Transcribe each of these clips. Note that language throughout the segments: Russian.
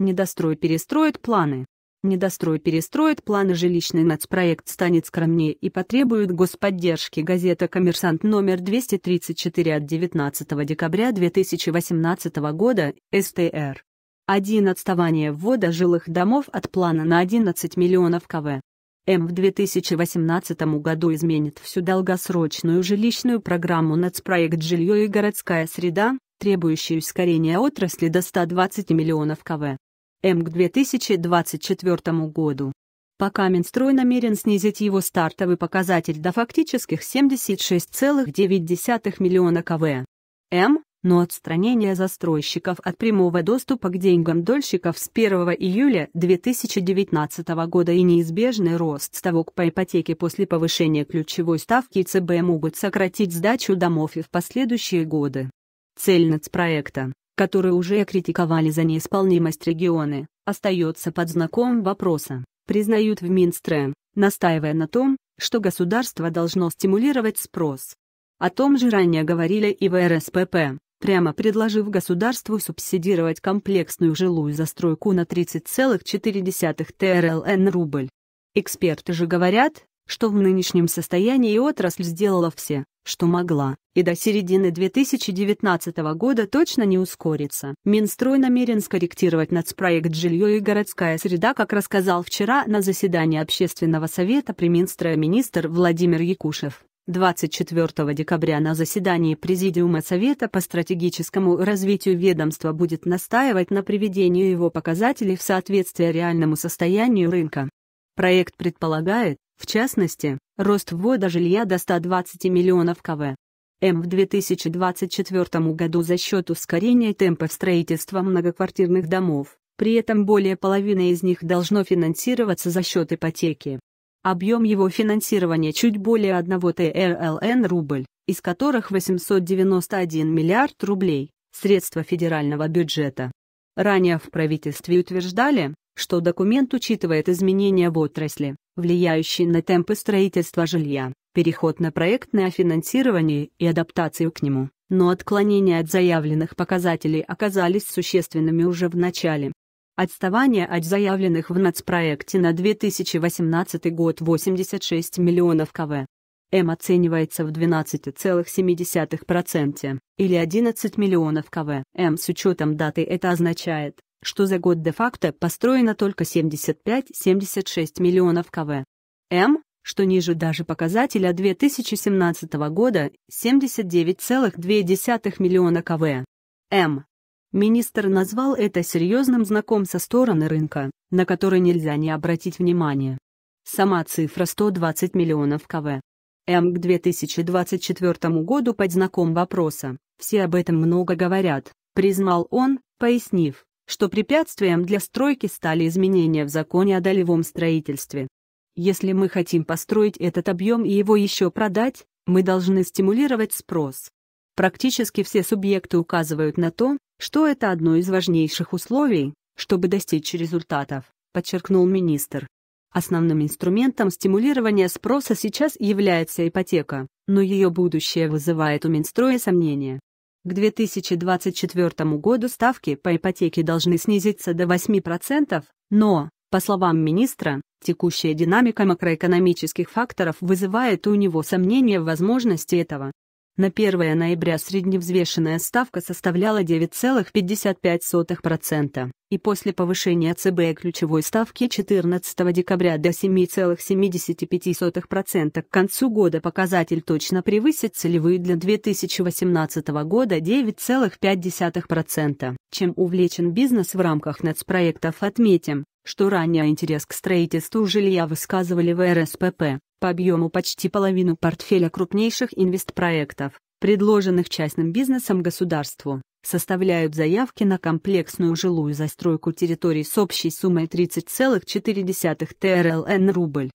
Недострой перестроит планы. Недострой перестроит планы жилищный нацпроект станет скромнее и потребует господдержки газета «Коммерсант» номер 234 от 19 декабря 2018 года, СТР. 1. Отставание ввода жилых домов от плана на 11 миллионов КВ. М в 2018 году изменит всю долгосрочную жилищную программу «Нацпроект «Жилье и городская среда», требующую ускорения отрасли до 120 миллионов КВ. М к 2024 году. Пока Минстрой намерен снизить его стартовый показатель до фактических 76,9 миллиона КВ. М, но отстранение застройщиков от прямого доступа к деньгам дольщиков с 1 июля 2019 года и неизбежный рост ставок по ипотеке после повышения ключевой ставки ЦБ могут сократить сдачу домов и в последующие годы. Цель нацпроекта которые уже критиковали за неисполнимость регионы, остается под знаком вопроса, признают в Минстре, настаивая на том, что государство должно стимулировать спрос. О том же ранее говорили и в РСПП, прямо предложив государству субсидировать комплексную жилую застройку на 30,4 ТРЛН рубль. Эксперты же говорят, что в нынешнем состоянии отрасль сделала все, что могла, и до середины 2019 года точно не ускорится. Минстрой намерен скорректировать нацпроект «Жилье и городская среда», как рассказал вчера на заседании Общественного совета при Минстроя министр Владимир Якушев. 24 декабря на заседании Президиума Совета по стратегическому развитию ведомства будет настаивать на приведении его показателей в соответствие реальному состоянию рынка. Проект предполагает, в частности, рост ввода жилья до 120 миллионов КВ, М в 2024 году за счет ускорения темпов строительства многоквартирных домов, при этом более половины из них должно финансироваться за счет ипотеки. Объем его финансирования чуть более 1 ТРЛН рубль, из которых 891 миллиард рублей – средства федерального бюджета. Ранее в правительстве утверждали, что документ учитывает изменения в отрасли, влияющий на темпы строительства жилья, переход на проектное финансирование и адаптацию к нему, но отклонения от заявленных показателей оказались существенными уже в начале. Отставание от заявленных в нацпроекте на 2018 год 86 миллионов КВ. М оценивается в 12,7% или 11 миллионов КВ. М с учетом даты это означает, что за год де-факто построено только 75-76 миллионов КВ. М, что ниже даже показателя 2017 года 79,2 миллиона КВ. М. Министр назвал это серьезным знаком со стороны рынка, на который нельзя не обратить внимания. Сама цифра 120 миллионов КВ. М к 2024 году под знаком вопроса. Все об этом много говорят, признал он, пояснив, что препятствием для стройки стали изменения в законе о долевом строительстве. Если мы хотим построить этот объем и его еще продать, мы должны стимулировать спрос. Практически все субъекты указывают на то, что это одно из важнейших условий, чтобы достичь результатов, подчеркнул министр. Основным инструментом стимулирования спроса сейчас является ипотека, но ее будущее вызывает у Минстроя сомнения. К 2024 году ставки по ипотеке должны снизиться до 8%, но, по словам министра, текущая динамика макроэкономических факторов вызывает у него сомнения в возможности этого. На 1 ноября средневзвешенная ставка составляла 9,55%, и после повышения ЦБ ключевой ставки 14 декабря до 7,75% к концу года показатель точно превысит целевые для 2018 года 9,5%. Чем увлечен бизнес в рамках нацпроектов отметим, что ранее интерес к строительству жилья высказывали в РСПП, по объему почти половину портфеля крупнейших инвестпроектов, предложенных частным бизнесом государству, составляют заявки на комплексную жилую застройку территорий с общей суммой 30,4 ТРЛН рубль.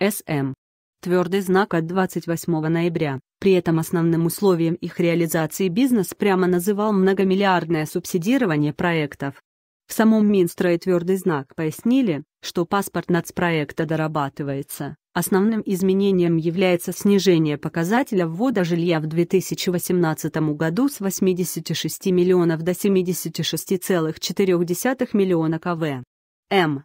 СМ. Твердый знак от 28 ноября. При этом основным условием их реализации бизнес прямо называл многомиллиардное субсидирование проектов, в самом Минстрое твердый знак пояснили, что паспорт нацпроекта дорабатывается. Основным изменением является снижение показателя ввода жилья в 2018 году с 86 миллионов до 76,4 миллиона КВ. М.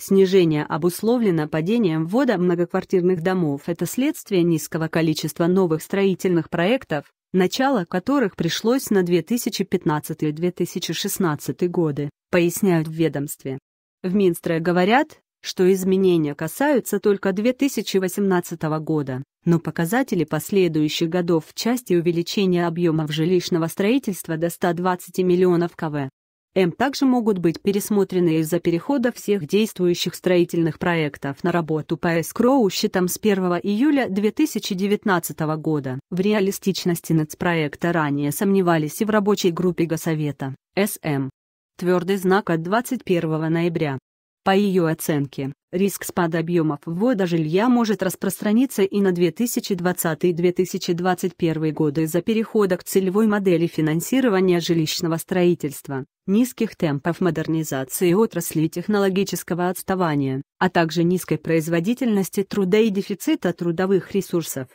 Снижение обусловлено падением ввода многоквартирных домов. Это следствие низкого количества новых строительных проектов, начало которых пришлось на 2015 2016 годы поясняют в ведомстве. В Минстре говорят, что изменения касаются только 2018 года, но показатели последующих годов в части увеличения объемов жилищного строительства до 120 миллионов КВ. М также могут быть пересмотрены из-за перехода всех действующих строительных проектов на работу по эскроу счетам с 1 июля 2019 года. В реалистичности нацпроекта ранее сомневались и в рабочей группе Госсовета, СМ твердый знак от 21 ноября. По ее оценке, риск спада объемов ввода жилья может распространиться и на 2020-2021 годы из-за перехода к целевой модели финансирования жилищного строительства, низких темпов модернизации отрасли и технологического отставания, а также низкой производительности труда и дефицита трудовых ресурсов.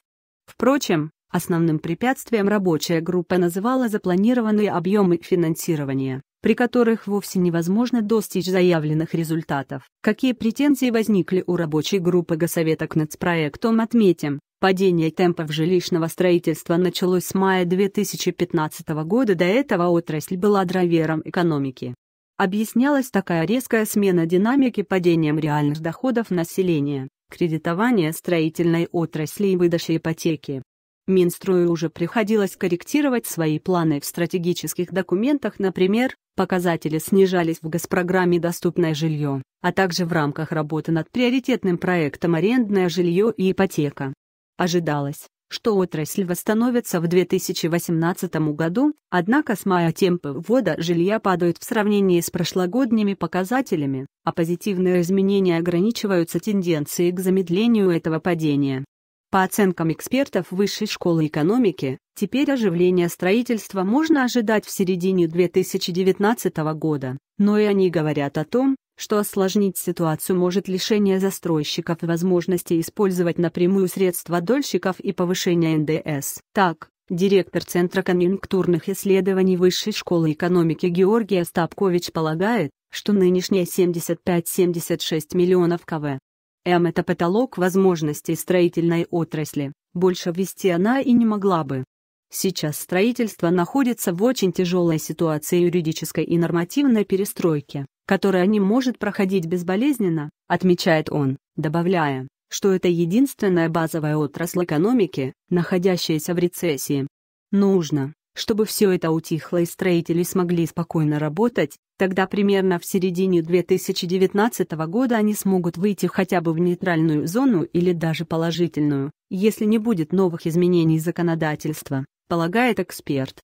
Впрочем, основным препятствием рабочая группа называла запланированные объемы финансирования при которых вовсе невозможно достичь заявленных результатов. Какие претензии возникли у рабочей группы Госсовета к нацпроектам, отметим. Падение темпов жилищного строительства началось с мая 2015 года, до этого отрасль была драйвером экономики. Объяснялась такая резкая смена динамики падением реальных доходов населения, кредитования строительной отрасли и выдачи ипотеки. Минстрою уже приходилось корректировать свои планы в стратегических документах, например, показатели снижались в госпрограмме «Доступное жилье», а также в рамках работы над приоритетным проектом «Арендное жилье и ипотека». Ожидалось, что отрасль восстановится в 2018 году, однако с мая темпы ввода жилья падают в сравнении с прошлогодними показателями, а позитивные изменения ограничиваются тенденцией к замедлению этого падения. По оценкам экспертов Высшей школы экономики, теперь оживление строительства можно ожидать в середине 2019 года, но и они говорят о том, что осложнить ситуацию может лишение застройщиков возможности использовать напрямую средства дольщиков и повышение НДС. Так, директор Центра конъюнктурных исследований Высшей школы экономики Георгий Остапкович полагает, что нынешние 75-76 миллионов КВ М — это потолок возможностей строительной отрасли. Больше ввести она и не могла бы. Сейчас строительство находится в очень тяжелой ситуации юридической и нормативной перестройки, которая не может проходить безболезненно, отмечает он, добавляя, что это единственная базовая отрасль экономики, находящаяся в рецессии. Нужно, чтобы все это утихло и строители смогли спокойно работать, тогда примерно в середине 2019 года они смогут выйти хотя бы в нейтральную зону или даже положительную, если не будет новых изменений законодательства, полагает эксперт.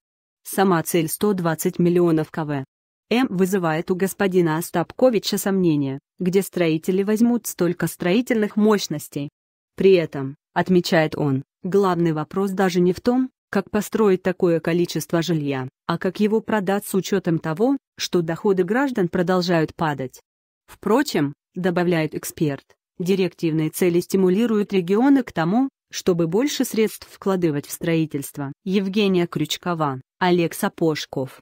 Сама цель 120 миллионов КВ. М вызывает у господина Остапковича сомнения, где строители возьмут столько строительных мощностей. При этом, отмечает он, главный вопрос даже не в том, как построить такое количество жилья, а как его продать с учетом того, что доходы граждан продолжают падать. Впрочем, добавляет эксперт, директивные цели стимулируют регионы к тому, чтобы больше средств вкладывать в строительство. Евгения Крючкова, Олег Сапожков.